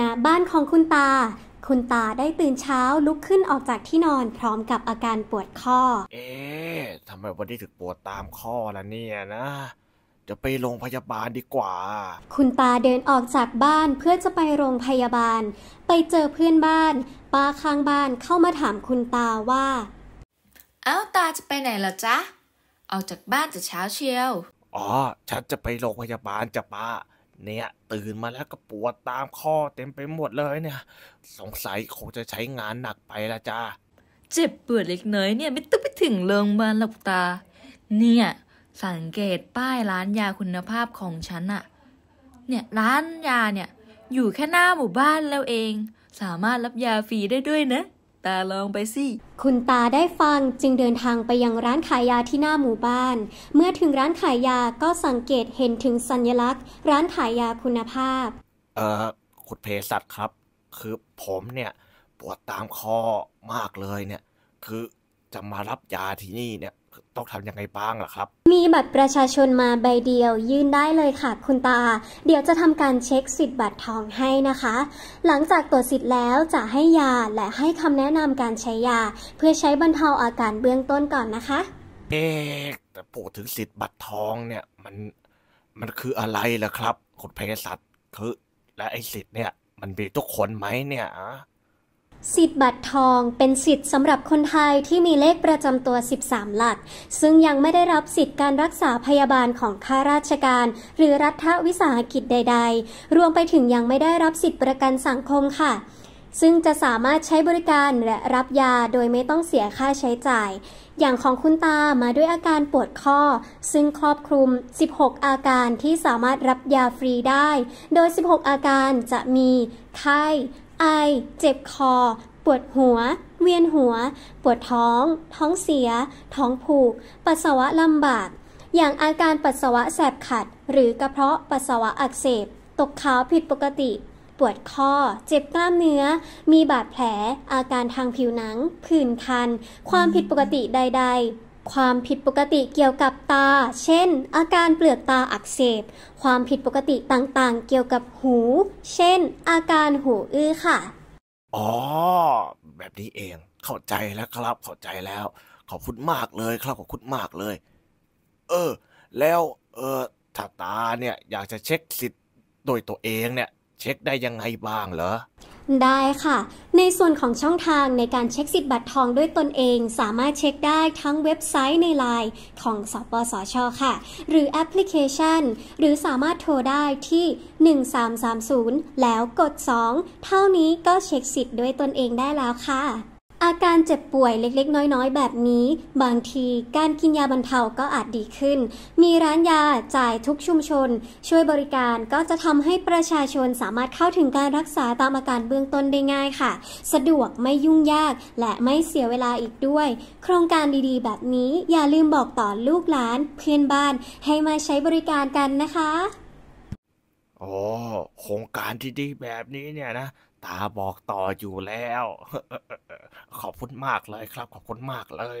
ณบ้านของคุณตา คุณตาได้ตื่นเช้าลุกขึ้นออกจากที่นอนพร้อมกับอาการปวดข้อ เอ๊ะทำไมวันนี้ถึงปวดตามข้อล่ะเนี่ยนะ จะไปโรงพยาบาลดีกว่า คุณตาเดินออกจากบ้านเพื่อจะไปโรงพยาบาล ไปเจอเพื่อนบ้าน ป้าข้างบ้านเข้ามาถามคุณตาว่าเอ้าตาจะไปไหนล่ะจ๊ะออกจากบ้านแต่เช้าเชียว อ๋อ ฉันจะไปโรงพยาบาลจ้ะป้าเนี่ย ตื่นมาแล้วก็ปวดตามข้อเต็มไปหมดเลยเนี่ย สงสัย คงจะใช้งานหนักไปละจ้าเจ็บปวดเล็กน้อยเนี่ยไม่ต้องไปถึงโรงพยาบาลหรอกตา เนี่ย สังเกตป้ายร้านยาคุณภาพของฉันอะเนี่ยร้านยาเนี่ย อยู่แค่หน้าหมู่บ้านแล้วเอง สามารถรับยาฟรีได้ด้วยนะตาลองไปสิ คุณตาได้ฟังจึงเดินทางไปยังร้านขายยาที่หน้าหมู่บ้าน เมื่อถึงร้านขายยาก็สังเกตเห็นถึงสัญลักษณ์ ร้านขายยาคุณภาพ เอ่อคุณเภสัชครับ คือผมเนี่ย ปวดตามคอมากเลยเนี่ย คือจะมารับยาที่นี่เนี่ยต้องทำยังไงบ้างล่ะครับ มีบัตรประชาชนมาใบเดียวยื่นได้เลยค่ะคุณตา เดี๋ยวจะทำการเช็คสิทธิ์บัตรทองให้นะคะ หลังจากตรวจสิทธิ์แล้วจะให้ยาและให้คำแนะนำการใช้ยา เพื่อใช้บรรเทาอาการเบื้องต้นก่อนนะคะเอ๊แต่พูดถึงสิทธิ์บัตรทองเนี่ยมันมันคืออะไรล่ะครับคนเพศสัตว์คือและไอ้สิทธิ์เนี่ยมันมีทุกคนไหมเนี่ยสิทธิ์บัตรทอง เป็นสิทธิ์สำหรับคนไทยที่มีเลขประจำตัว 13 หลัก ซึ่งยังไม่ได้รับสิทธิ์การรักษาพยาบาลของข้าราชการ หรือรัฐวิสาหกิจใด ๆ รวมไปถึงยังไม่ได้รับสิทธิ์ประกันสังคมค่ะ ซึ่งจะสามารถใช้บริการและรับยาโดยไม่ต้องเสียค่าใช้จ่าย อย่างของคุณตามาด้วยอาการปวดข้อ ซึ่งครอบคลุม 16 อาการที่สามารถรับยาฟรีได้ โดย 16 อาการจะมีไข้ไอ เจ็บคอ ปวดหัว เวียนหัว ปวดท้อง ท้องเสีย ท้องผูก ปัสสาวะลำบาก อย่างอาการปัสสาวะแสบขัด หรือกระเพาะปัสสาวะอักเสบ ตกขาวผิดปกติ ปวดคอ เจ็บกล้ามเนื้อ มีบาดแผล อาการทางผิวหนัง ผื่นคัน ความผิดปกติใด ๆความผิดปกติเกี่ยวกับตา เช่น อาการเปลือกตาอักเสบ ความผิดปกติต่าง ๆ เกี่ยวกับหู เช่น อาการหูอื้อค่ะ อ๋อ แบบนี้เอง เข้าใจแล้วครับ เข้าใจแล้ว ขอบคุณมากเลยครับ ขอบคุณมากเลย เออ แล้ว เออถ้าตาเนี่ย อยากจะเช็คสิทธิ์โดยตัวเองเนี่ย เช็คได้ยังไงบ้างเหรอได้ค่ะ ในส่วนของช่องทางในการเช็คสิทธิ์บัตรทองด้วยตนเอง สามารถเช็คได้ทั้งเว็บไซต์ในไลน์ของสปสช ค่ะ หรือแอปพลิเคชัน หรือสามารถโทรได้ที่ 1330 แล้วกด 2 เท่านี้ก็เช็คสิทธิ์ด้วยตนเองได้แล้วค่ะอาการเจ็บป่วยเล็กๆ น้อยๆ แบบนี้ บางทีการกินยาบรรเทาก็อาจดีขึ้น มีร้านยาจ่ายทุกชุมชน ช่วยบริการก็จะทำให้ประชาชนสามารถเข้าถึงการรักษาตามอาการเบื้องต้นได้ง่ายค่ะ สะดวกไม่ยุ่งยากและไม่เสียเวลาอีกด้วย โครงการดีๆ แบบนี้อย่าลืมบอกต่อลูกหลานเพื่อนบ้านให้มาใช้บริการกันนะคะโอ้โครงการดีๆแบบนี้เนี่ยนะ ตาบอกต่ออยู่แล้ว ขอบคุณมากเลยครับ ขอบคุณมากเลย